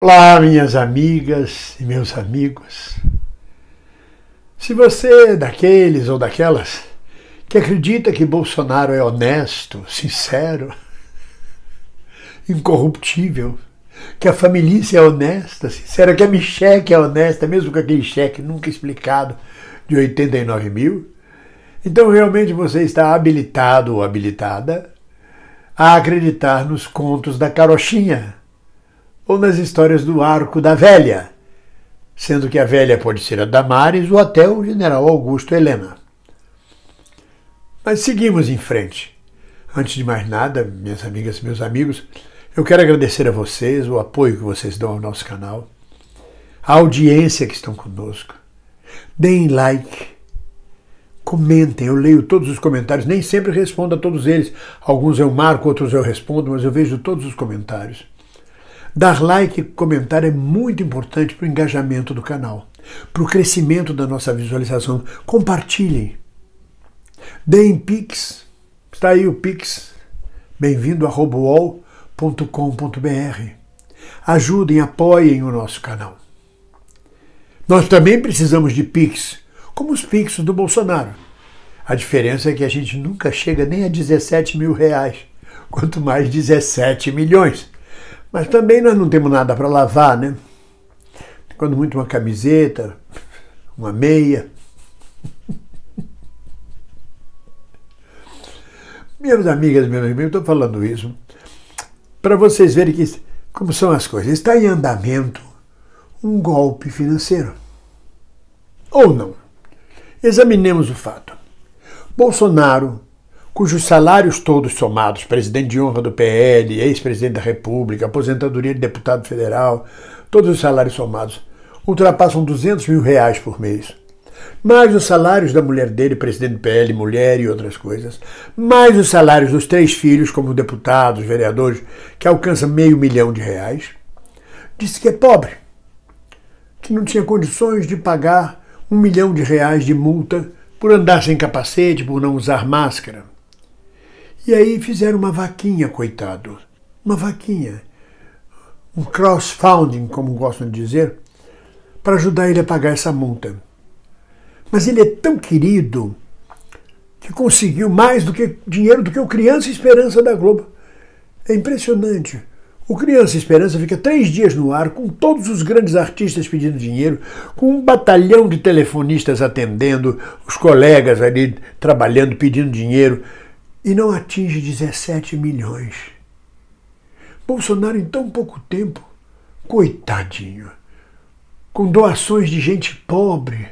Olá, minhas amigas e meus amigos. Se você é daqueles ou daquelas que acredita que Bolsonaro é honesto, sincero, incorruptível, que a família é honesta, sincera, que a Micheque é honesta, mesmo com aquele cheque nunca explicado de 89 mil, então realmente você está habilitado ou habilitada a acreditar nos contos da carochinha ou nas histórias do Arco da Velha, sendo que a velha pode ser a Damares ou até o general Augusto Helena. Mas seguimos em frente. Antes de mais nada, minhas amigas e meus amigos, eu quero agradecer a vocês o apoio que vocês dão ao nosso canal, a audiência que estão conosco. Deem like, comentem, eu leio todos os comentários, nem sempre respondo a todos eles. Alguns eu marco, outros eu respondo, mas eu vejo todos os comentários. Dar like e comentar é muito importante para o engajamento do canal, para o crescimento da nossa visualização. Compartilhem. Deem Pix. Está aí o Pix. Bem-vindo a robowall.com.br. Ajudem, apoiem o nosso canal. Nós também precisamos de Pix, como os Pix do Bolsonaro. A diferença é que a gente nunca chega nem a 17 mil reais, quanto mais 17 milhões. Mas também nós não temos nada para lavar, né? Quando muito uma camiseta, uma meia. Minhas amigas, meus amigos, estou falando isso para vocês verem que, como são as coisas. Está em andamento um golpe financeiro. Ou não. Examinemos o fato. Bolsonaro cujos salários todos somados, presidente de honra do PL, ex-presidente da República, aposentadoria de deputado federal, todos os salários somados, ultrapassam 200 mil reais por mês. Mais os salários da mulher dele, presidente do PL, mulher e outras coisas. Mais os salários dos três filhos, como deputados, vereadores, que alcança meio milhão de reais. Disse que é pobre, que não tinha condições de pagar um milhão de reais de multa por andar sem capacete, por não usar máscara. E aí fizeram uma vaquinha, coitado. Uma vaquinha. Um crowdfunding, como gostam de dizer, para ajudar ele a pagar essa multa. Mas ele é tão querido que conseguiu mais do que dinheiro do que o Criança Esperança da Globo. É impressionante. O Criança Esperança fica três dias no ar, com todos os grandes artistas pedindo dinheiro, com um batalhão de telefonistas atendendo, os colegas ali trabalhando, pedindo dinheiro e não atinge 17 milhões. Bolsonaro, em tão pouco tempo, coitadinho, com doações de gente pobre,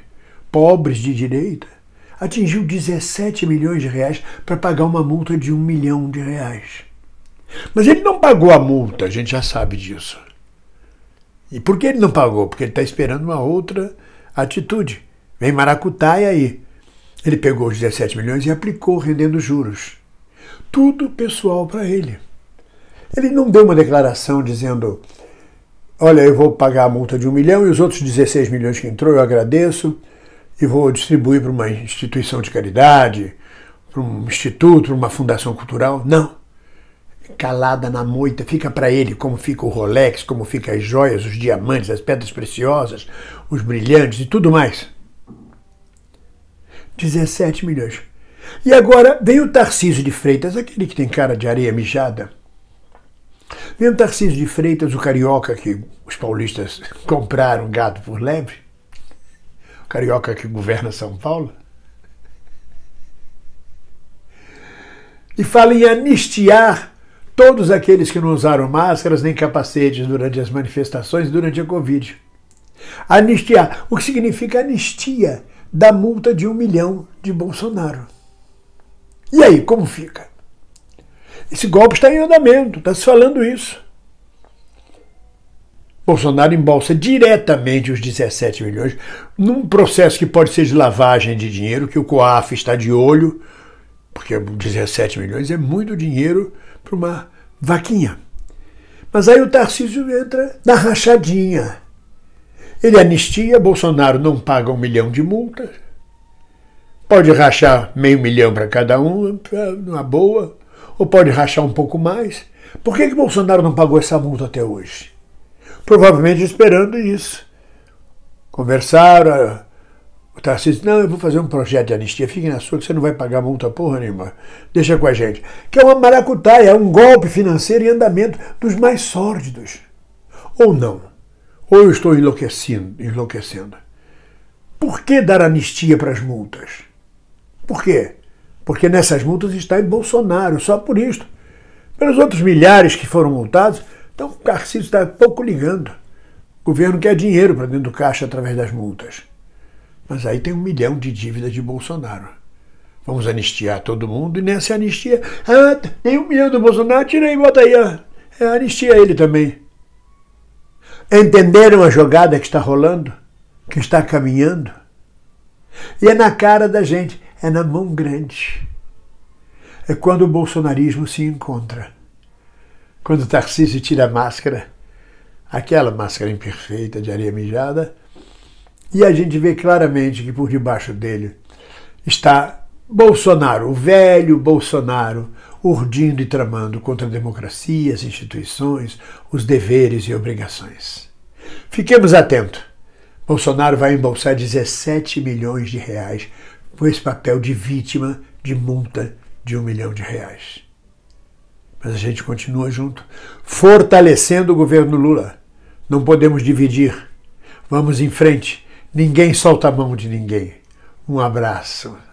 pobres de direita, atingiu 17 milhões de reais para pagar uma multa de um milhão de reais. Mas ele não pagou a multa, a gente já sabe disso. E por que ele não pagou? Porque ele está esperando uma outra atitude. Vem maracutaia aí. Ele pegou os 17 milhões e aplicou rendendo juros tudo pessoal para ele. Ele não deu uma declaração dizendo: olha, eu vou pagar a multa de um milhão e os outros 16 milhões que entrou eu agradeço e vou distribuir para uma instituição de caridade, para um instituto, para uma fundação cultural. Não. Calada na moita, fica para ele como fica o Rolex, como fica as joias, os diamantes, as pedras preciosas, os brilhantes e tudo mais. 17 milhões. E agora vem o Tarcísio de Freitas, aquele que tem cara de areia mijada. Vem o Tarcísio de Freitas, o carioca que os paulistas compraram gado por lebre, o carioca que governa São Paulo, e fala em anistiar todos aqueles que não usaram máscaras nem capacetes durante as manifestações durante a Covid. Anistiar, o que significa anistia da multa de um milhão de Bolsonaro. E aí, como fica? Esse golpe está em andamento, está se falando isso. Bolsonaro embolsa diretamente os 17 milhões num processo que pode ser de lavagem de dinheiro, que o COAF está de olho, porque 17 milhões é muito dinheiro para uma vaquinha. Mas aí o Tarcísio entra na rachadinha. Ele anistia, Bolsonaro não paga um milhão de multas, Pode rachar meio milhão para cada um, numa é boa, ou pode rachar um pouco mais. Por que, que Bolsonaro não pagou essa multa até hoje? Provavelmente esperando isso. Conversaram, é, o Tarcísio não, eu vou fazer um projeto de anistia, fique na sua que você não vai pagar multa porra nenhuma. Deixa com a gente. Que é uma maracutaia, é um golpe financeiro em andamento dos mais sórdidos. Ou não. Ou eu estou enlouquecendo, enlouquecendo. Por que dar anistia para as multas? Por quê? Porque nessas multas está em Bolsonaro, só por isto. Pelos outros milhares que foram multados, então o Tarcísio está pouco ligando. O governo quer dinheiro para dentro do caixa através das multas. Mas aí tem um milhão de dívidas de Bolsonaro. Vamos anistiar todo mundo e nessa anistia. Ah, tem um milhão do Bolsonaro, tira aí, bota aí. Ó. É, anistia ele também. Entenderam a jogada que está rolando? Que está caminhando? E é na cara da gente é na mão grande. É quando o bolsonarismo se encontra. Quando o Tarcísio tira a máscara, aquela máscara imperfeita de areia mijada, e a gente vê claramente que por debaixo dele está Bolsonaro, o velho Bolsonaro, urdindo e tramando contra a democracia, as instituições, os deveres e obrigações. Fiquemos atentos. Bolsonaro vai embolsar 17 milhões de reais com esse papel de vítima de multa de um milhão de reais. Mas a gente continua junto, fortalecendo o governo Lula. Não podemos dividir. Vamos em frente. Ninguém solta a mão de ninguém. Um abraço.